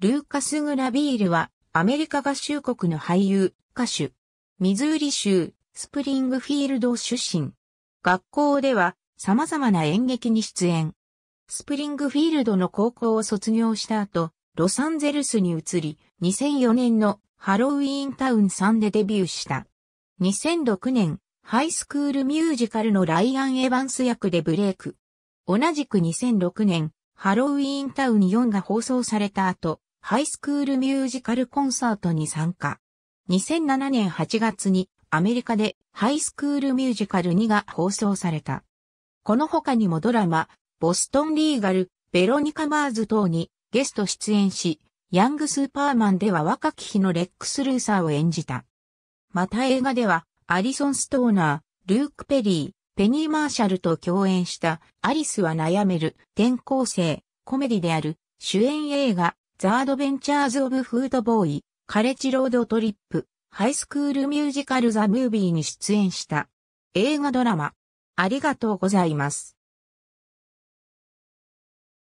ルーカス・グラビールは、アメリカ合衆国の俳優、歌手、ミズーリ州、スプリングフィールド出身。学校では、様々な演劇に出演。スプリングフィールドの高校を卒業した後、ロサンゼルスに移り、2004年のハロウィーンタウン3でデビューした。2006年、ハイスクールミュージカルのライアン・エヴァンス役でブレイク。同じく2006年、ハロウィーンタウン4が放送された後、ハイスクールミュージカルコンサートに参加。2007年8月にアメリカでハイスクールミュージカル2が放送された。この他にもドラマ、ボストンリーガル、ベロニカ・マーズ等にゲスト出演し、ヤング・スーパーマンでは若き日のレックス・ルーサーを演じた。また映画では、アリソン・ストーナー、ルーク・ペリー、ペニー・マーシャルと共演した、アリスは悩める、転校生、コメディである、主演映画、ザ・アドベンチャーズ・オブ・フードボーイ、カレッジ・ロード・トリップ、ハイスクール・ミュージカル・ザ・ムービーに出演した。映画ドラマ。ありがとうございます。